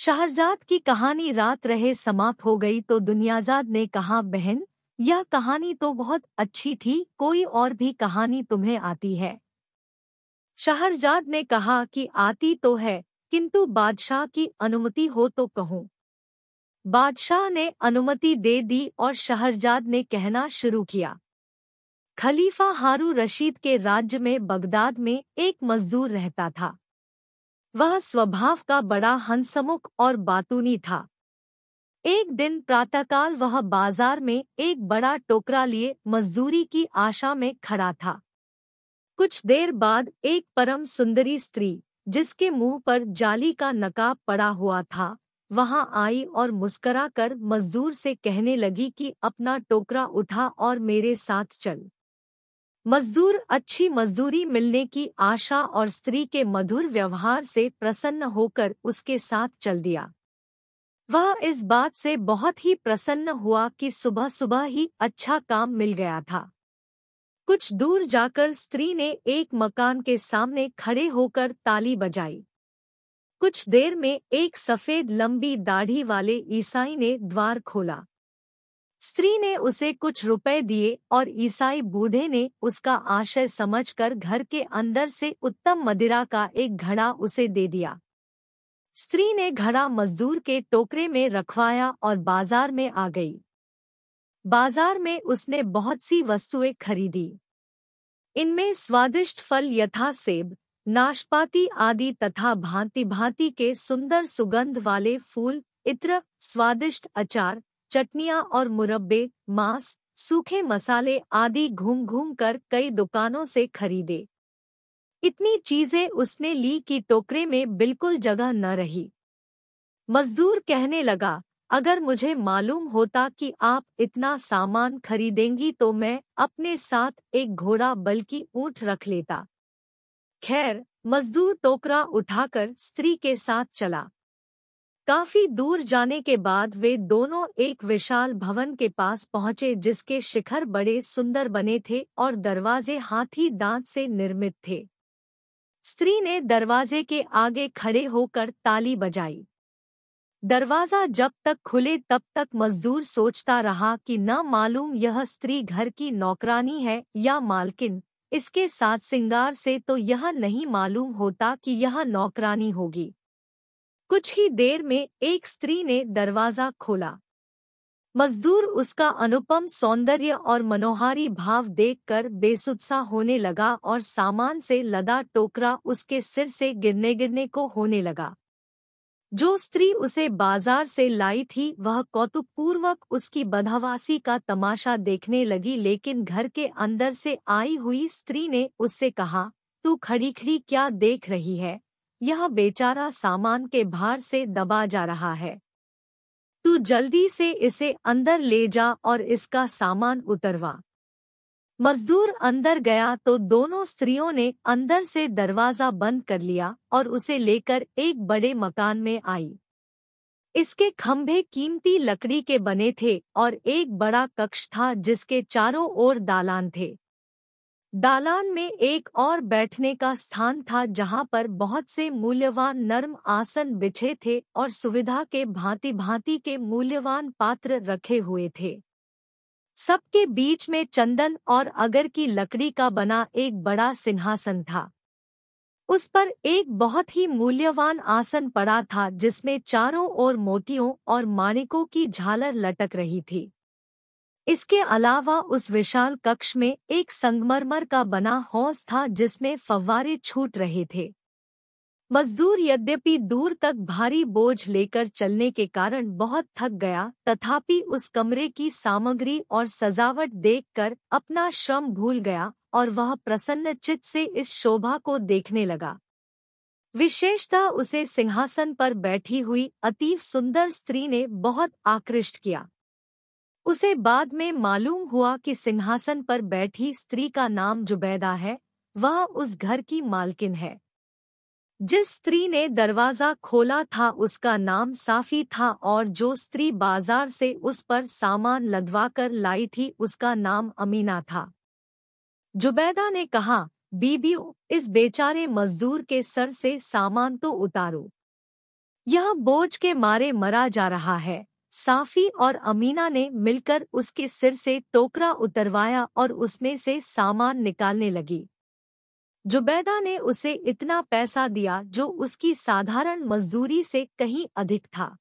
शाहजाद की कहानी रात रहे समाप्त हो गई तो दुनियाजाद ने कहा बहन यह कहानी तो बहुत अच्छी थी कोई और भी कहानी तुम्हें आती है शाहजाद ने कहा कि आती तो है किंतु बादशाह की अनुमति हो तो कहूँ बादशाह ने अनुमति दे दी और शहरजाद ने कहना शुरू किया खलीफा हारू रशीद के राज्य में बगदाद में एक मजदूर रहता था वह स्वभाव का बड़ा हंसमुख और बातूनी था एक दिन प्रातःकाल वह बाजार में एक बड़ा टोकरा लिए मजदूरी की आशा में खड़ा था कुछ देर बाद एक परम सुंदरी स्त्री जिसके मुंह पर जाली का नकाब पड़ा हुआ था वहां आई और मुस्करा कर मजदूर से कहने लगी कि अपना टोकरा उठा और मेरे साथ चल मजदूर अच्छी मजदूरी मिलने की आशा और स्त्री के मधुर व्यवहार से प्रसन्न होकर उसके साथ चल दिया वह इस बात से बहुत ही प्रसन्न हुआ कि सुबह सुबह ही अच्छा काम मिल गया था कुछ दूर जाकर स्त्री ने एक मकान के सामने खड़े होकर ताली बजाई कुछ देर में एक सफेद लंबी दाढ़ी वाले ईसाई ने द्वार खोला स्त्री ने उसे कुछ रुपए दिए और ईसाई बूढ़े ने उसका आशय समझकर घर के अंदर से उत्तम मदिरा का एक घड़ा उसे दे दिया स्त्री ने घड़ा मजदूर के टोकरे में रखवाया और बाजार में आ गई बाजार में उसने बहुत सी वस्तुएं खरीदी इनमें स्वादिष्ट फल यथा सेब नाशपाती आदि तथा भांति भांति के सुंदर सुगंध वाले फूल इत्र स्वादिष्ट अचार चटनियाँ और मुरब्बे मांस सूखे मसाले आदि घूम घूम कर कई दुकानों से खरीदे इतनी चीजें उसने ली कि टोकरे में बिल्कुल जगह न रही मजदूर कहने लगा अगर मुझे मालूम होता कि आप इतना सामान खरीदेंगी तो मैं अपने साथ एक घोड़ा बल्कि ऊंट रख लेता खैर मजदूर टोकरा उठाकर स्त्री के साथ चला काफी दूर जाने के बाद वे दोनों एक विशाल भवन के पास पहुंचे जिसके शिखर बड़े सुंदर बने थे और दरवाजे हाथी दांत से निर्मित थे स्त्री ने दरवाजे के आगे खड़े होकर ताली बजाई दरवाजा जब तक खुले तब तक मजदूर सोचता रहा कि न मालूम यह स्त्री घर की नौकरानी है या मालकिन इसके साथ सिंगार से तो यह नहीं मालूम होता कि यह नौकरानी होगी कुछ ही देर में एक स्त्री ने दरवाजा खोला मजदूर उसका अनुपम सौंदर्य और मनोहारी भाव देखकर बेसुत्सा होने लगा और सामान से लदा टोकरा उसके सिर से गिरने गिरने को होने लगा जो स्त्री उसे बाजार से लाई थी वह कौतुकपूर्वक उसकी बदहवासी का तमाशा देखने लगी लेकिन घर के अंदर से आई हुई स्त्री ने उससे कहा तू खड़ी खड़ी क्या देख रही है यह बेचारा सामान के भार से दबा जा रहा है तू जल्दी से इसे अंदर ले जा और इसका सामान उतरवा मजदूर अंदर गया तो दोनों स्त्रियों ने अंदर से दरवाजा बंद कर लिया और उसे लेकर एक बड़े मकान में आई इसके खंभे कीमती लकड़ी के बने थे और एक बड़ा कक्ष था जिसके चारों ओर दालान थे दालान में एक और बैठने का स्थान था जहां पर बहुत से मूल्यवान नर्म आसन बिछे थे और सुविधा के भांति भांति के मूल्यवान पात्र रखे हुए थे सबके बीच में चंदन और अगर की लकड़ी का बना एक बड़ा सिंहासन था उस पर एक बहुत ही मूल्यवान आसन पड़ा था जिसमें चारों ओर मोतियों और माणिकों की झालर लटक रही थी इसके अलावा उस विशाल कक्ष में एक संगमरमर का बना हौज था जिसमें फव्वारे छूट रहे थे मजदूर यद्यपि दूर तक भारी बोझ लेकर चलने के कारण बहुत थक गया तथापि उस कमरे की सामग्री और सजावट देखकर अपना श्रम भूल गया और वह प्रसन्न चित्त से इस शोभा को देखने लगा विशेषता उसे सिंहासन पर बैठी हुई अतीव सुंदर स्त्री ने बहुत आकृष्ट किया उसे बाद में मालूम हुआ कि सिंहासन पर बैठी स्त्री का नाम जुबैदा है वह उस घर की मालकिन है जिस स्त्री ने दरवाज़ा खोला था उसका नाम साफ़ी था और जो स्त्री बाजार से उस पर सामान लदवाकर लाई थी उसका नाम अमीना था जुबैदा ने कहा बीबीओ इस बेचारे मजदूर के सर से सामान तो उतारो यह बोझ के मारे मरा जा रहा है साफी और अमीना ने मिलकर उसके सिर से टोकरा उतरवाया और उसमें से सामान निकालने लगी जुबैदा ने उसे इतना पैसा दिया जो उसकी साधारण मजदूरी से कहीं अधिक था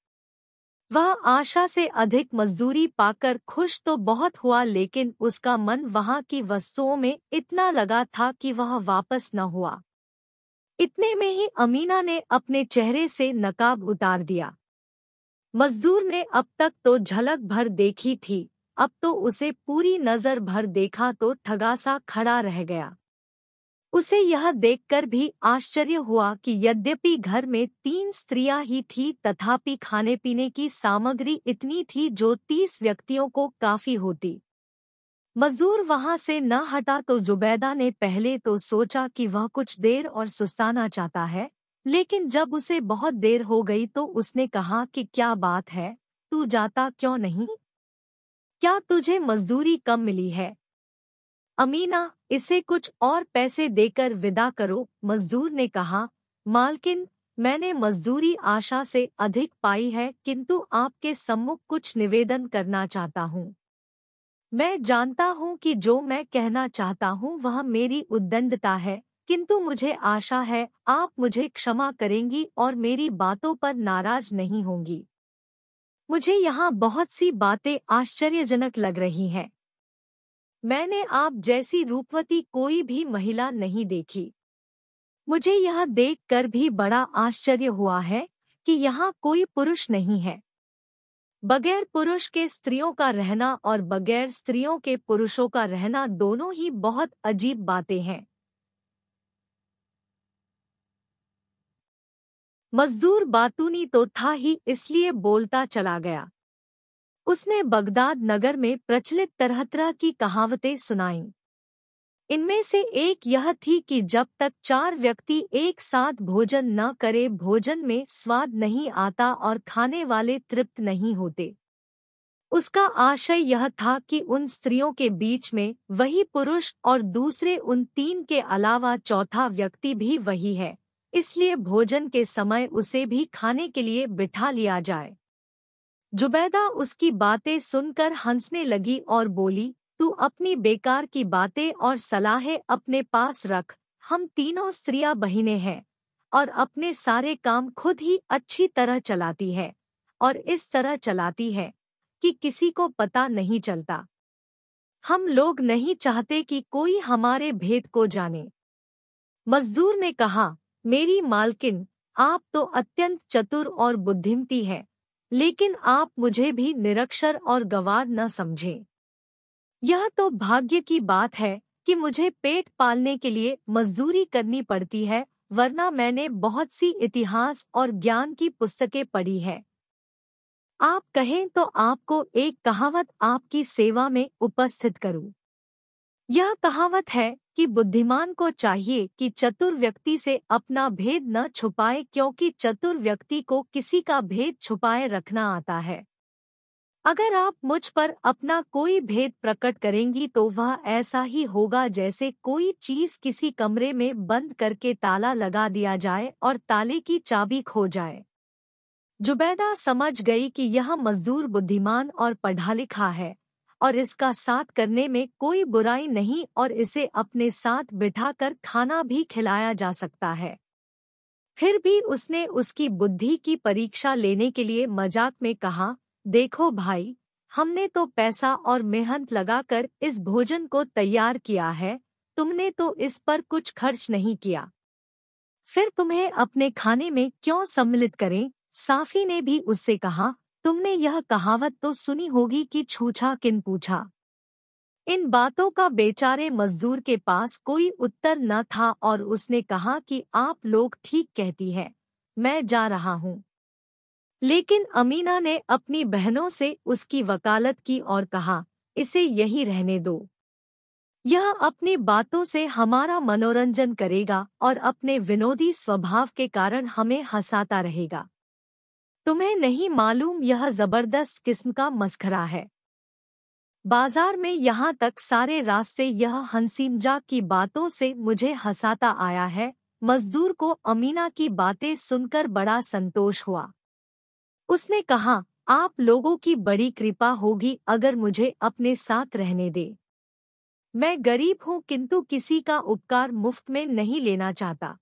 वह आशा से अधिक मजदूरी पाकर खुश तो बहुत हुआ लेकिन उसका मन वहां की वस्तुओं में इतना लगा था कि वह वापस न हुआ इतने में ही अमीना ने अपने चेहरे से नकाब उतार दिया मजदूर ने अब तक तो झलक भर देखी थी अब तो उसे पूरी नजर भर देखा तो ठगासा खड़ा रह गया उसे यह देखकर भी आश्चर्य हुआ कि यद्यपि घर में तीन स्त्रियां ही थी तथापि खाने पीने की सामग्री इतनी थी जो तीस व्यक्तियों को काफी होती मजदूर वहां से न हटा तो जुबैदा ने पहले तो सोचा कि वह कुछ देर और सुस्ताना चाहता है लेकिन जब उसे बहुत देर हो गई तो उसने कहा कि क्या बात है तू जाता क्यों नहीं क्या तुझे मजदूरी कम मिली है अमीना इसे कुछ और पैसे देकर विदा करो मजदूर ने कहा मालकिन मैंने मजदूरी आशा से अधिक पाई है किंतु आपके सम्मुख कुछ निवेदन करना चाहता हूँ मैं जानता हूँ कि जो मैं कहना चाहता हूँ वह मेरी उद्दंडता है किंतु मुझे आशा है आप मुझे क्षमा करेंगी और मेरी बातों पर नाराज नहीं होंगी मुझे यहाँ बहुत सी बातें आश्चर्यजनक लग रही हैं मैंने आप जैसी रूपवती कोई भी महिला नहीं देखी मुझे यह देखकर भी बड़ा आश्चर्य हुआ है कि यहाँ कोई पुरुष नहीं है बगैर पुरुष के स्त्रियों का रहना और बगैर स्त्रियों के पुरुषों का रहना दोनों ही बहुत अजीब बातें हैं मजदूर बातूनी तो था ही इसलिए बोलता चला गया उसने बगदाद नगर में प्रचलित तरह तरह की कहावतें सुनाईं इनमें से एक यह थी कि जब तक चार व्यक्ति एक साथ भोजन न करे भोजन में स्वाद नहीं आता और खाने वाले तृप्त नहीं होते उसका आशय यह था कि उन स्त्रियों के बीच में वही पुरुष और दूसरे उन तीन के अलावा चौथा व्यक्ति भी वही है इसलिए भोजन के समय उसे भी खाने के लिए बिठा लिया जाए जुबैदा उसकी बातें सुनकर हंसने लगी और बोली तू अपनी बेकार की बातें और सलाहें अपने पास रख हम तीनों स्त्रियां बहिने हैं और अपने सारे काम खुद ही अच्छी तरह चलाती है और इस तरह चलाती है कि किसी को पता नहीं चलता हम लोग नहीं चाहते कि कोई हमारे भेद को जाने मजदूर ने कहा मेरी मालकिन आप तो अत्यंत चतुर और बुद्धिमती है लेकिन आप मुझे भी निरक्षर और गवार न समझें यह तो भाग्य की बात है कि मुझे पेट पालने के लिए मजदूरी करनी पड़ती है वरना मैंने बहुत सी इतिहास और ज्ञान की पुस्तकें पढ़ी है आप कहें तो आपको एक कहावत आपकी सेवा में उपस्थित करूं। यह कहावत है कि बुद्धिमान को चाहिए कि चतुर व्यक्ति से अपना भेद न छुपाए क्योंकि चतुर व्यक्ति को किसी का भेद छुपाए रखना आता है अगर आप मुझ पर अपना कोई भेद प्रकट करेंगी तो वह ऐसा ही होगा जैसे कोई चीज किसी कमरे में बंद करके ताला लगा दिया जाए और ताले की चाबी खो जाए जुबैदा समझ गई कि यह मजदूर बुद्धिमान और पढ़ा लिखा है और इसका साथ करने में कोई बुराई नहीं और इसे अपने साथ बिठाकर खाना भी खिलाया जा सकता है फिर भी उसने उसकी बुद्धि की परीक्षा लेने के लिए मजाक में कहा देखो भाई हमने तो पैसा और मेहनत लगाकर इस भोजन को तैयार किया है तुमने तो इस पर कुछ खर्च नहीं किया फिर तुम्हें अपने खाने में क्यों सम्मिलित करें साफी ने भी उससे कहा तुमने यह कहावत तो सुनी होगी कि छूछा किन पूछा इन बातों का बेचारे मजदूर के पास कोई उत्तर न था और उसने कहा कि आप लोग ठीक कहती हैं मैं जा रहा हूँ लेकिन अमीना ने अपनी बहनों से उसकी वकालत की और कहा इसे यही रहने दो यह अपनी बातों से हमारा मनोरंजन करेगा और अपने विनोदी स्वभाव के कारण हमें हंसाता रहेगा तुम्हें नहीं मालूम यह जबरदस्त किस्म का मस्खरा है बाजार में यहाँ तक सारे रास्ते यह हंसीमजा की बातों से मुझे हंसाता आया है मजदूर को अमीना की बातें सुनकर बड़ा संतोष हुआ उसने कहा आप लोगों की बड़ी कृपा होगी अगर मुझे अपने साथ रहने दे मैं गरीब हूँ किंतु किसी का उपकार मुफ्त में नहीं लेना चाहता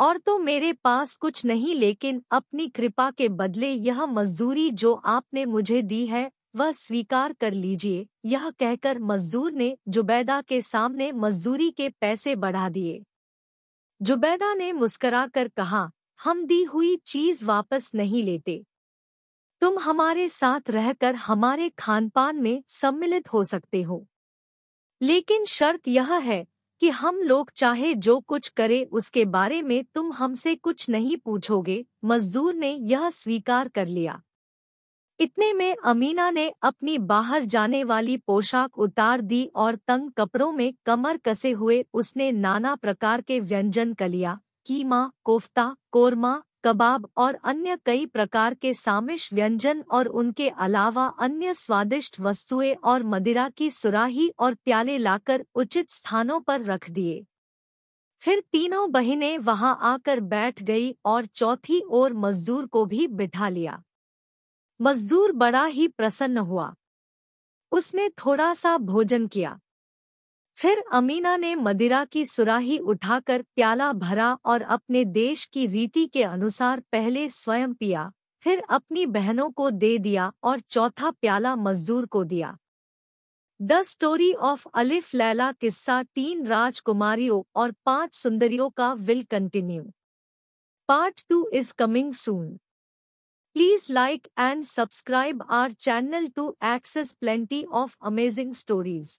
और तो मेरे पास कुछ नहीं लेकिन अपनी कृपा के बदले यह मजदूरी जो आपने मुझे दी है वह स्वीकार कर लीजिए यह कहकर मजदूर ने जुबैदा के सामने मजदूरी के पैसे बढ़ा दिए जुबैदा ने मुस्कराकर कहा हम दी हुई चीज वापस नहीं लेते तुम हमारे साथ रहकर हमारे खानपान में सम्मिलित हो सकते हो लेकिन शर्त यह है कि हम लोग चाहे जो कुछ करे उसके बारे में तुम हमसे कुछ नहीं पूछोगे मजदूर ने यह स्वीकार कर लिया इतने में अमीना ने अपनी बाहर जाने वाली पोशाक उतार दी और तंग कपड़ों में कमर कसे हुए उसने नाना प्रकार के व्यंजन कलिया कीमा कोफ्ता कोरमा कबाब और अन्य कई प्रकार के सामिश व्यंजन और उनके अलावा अन्य स्वादिष्ट वस्तुएं और मदिरा की सुराही और प्याले लाकर उचित स्थानों पर रख दिए फिर तीनों बहिनें वहां आकर बैठ गई और चौथी ओर मजदूर को भी बिठा लिया मजदूर बड़ा ही प्रसन्न हुआ उसने थोड़ा सा भोजन किया फिर अमीना ने मदिरा की सुराही उठाकर प्याला भरा और अपने देश की रीति के अनुसार पहले स्वयं पिया फिर अपनी बहनों को दे दिया और चौथा प्याला मजदूर को दिया द स्टोरी ऑफ अलिफ लैला किस्सा तीन राजकुमारियों और पांच सुंदरियों का will continue part two is coming soon please like and subscribe our channel to access plenty of amazing stories